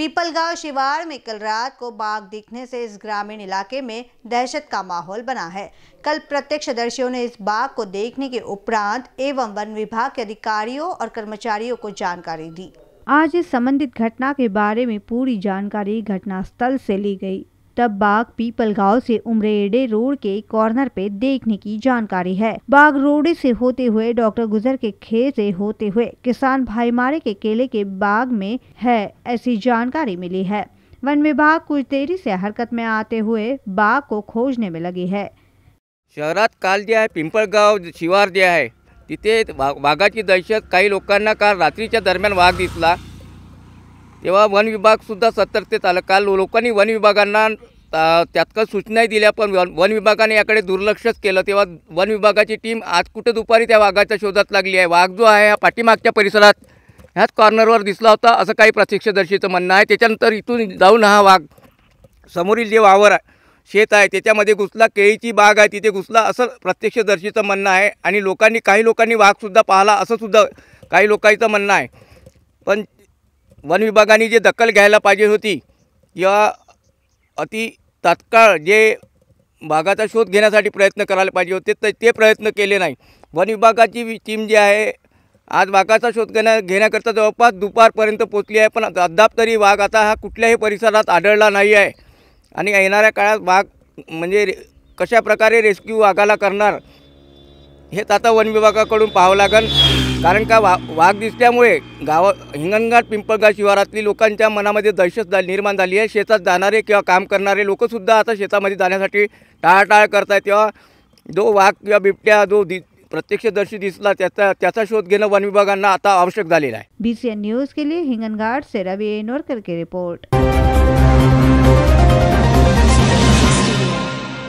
पीपलगांव शिवार में कल रात को बाघ दिखने से इस ग्रामीण इलाके में दहशत का माहौल बना है कल प्रत्यक्षदर्शियों ने इस बाघ को देखने के उपरांत एवं वन विभाग के अधिकारियों और कर्मचारियों को जानकारी दी आज इस संबंधित घटना के बारे में पूरी जानकारी घटनास्थल से ली गई तब बाघ पीपल गाँव से उमरेडे रोड के कॉर्नर पे देखने की जानकारी है बाघ रोड से होते हुए डॉक्टर गुजर के खेत से होते हुए किसान भाईमारे के केले के बाग में है ऐसी जानकारी मिली है वन विभाग कुछ देरी से हरकत में आते हुए बाघ को खोजने में लगी है शहर काल है पिंपल गाँव शिवार दिया है तिथे की दहशत कई लोग काल रात्रीच्या दरम्यान वाघ दिखला तेव्हा वन विभागसुद्धा सतर्कतेत आलं काल लोकांनी वन विभागांना त्यात का सूचनाही दिल्या पण वन वन विभागाने याकडे दुर्लक्षच केलं तेव्हा वन विभागाची टीम आज कुठे दुपारी त्या वाघाच्या शोधात लागली आहे वाघ जो आहे हा पाठीमागच्या परिसरात ह्याच कॉर्नरवर दिसला होता असं काही प्रत्यक्षदर्शीचं म्हणणं आहे त्याच्यानंतर इथून जाऊन हा वाघ समोरील जे वावर आहे शेत आहे त्याच्यामध्ये घुसला केळीची बाग आहे तिथे घुसला असं प्रत्यक्षदर्शीचं म्हणणं आहे आणि लोकांनी काही लोकांनी वाघसुद्धा पाहला असंसुद्धा काही लोकांचं म्हणणं आहे पण वन विभागाने जे दखल घ्यायला पाहिजे होती किंवा अति तात्काळ जे भागाचा शोध घेण्यासाठी प्रयत्न करायला पाहिजे होते तर ते प्रयत्न केले नाही वन विभागाची टीम जी आहे आज वाघाचा शोध घेण्या घेण्याकरता जवळपास दुपारपर्यंत पोचली आहे पण अद्याप तरी वाघ आता हा कुठल्याही परिसरात आढळला नाही आहे आणि येणाऱ्या काळात वाघ म्हणजे रे प्रकारे रेस्क्यू वाघाला करणार हेच आता वन विभागाकडून पाहावं लागेल कारण का वा वाघ दिसल्यामुळे गाव हिंगणघाट पिंपळगाव शिवारातली लोकांच्या मनामध्ये दहशत निर्माण झाली आहे शेतात जाणारे किंवा काम करणारे लोकसुद्धा आता शेतामध्ये जाण्यासाठी टाळाटाळ करत आहेत तेव्हा जो वाघ किंवा बिबट्या जो दि प्रत्यक्षदर्शी दिसला त्याचा त्याचा शोध घेणं वन विभागांना आता आवश्यक झालेला आहे एन न्यूज के लिए हिंगणघाट से नोरकर के रिपोर्ट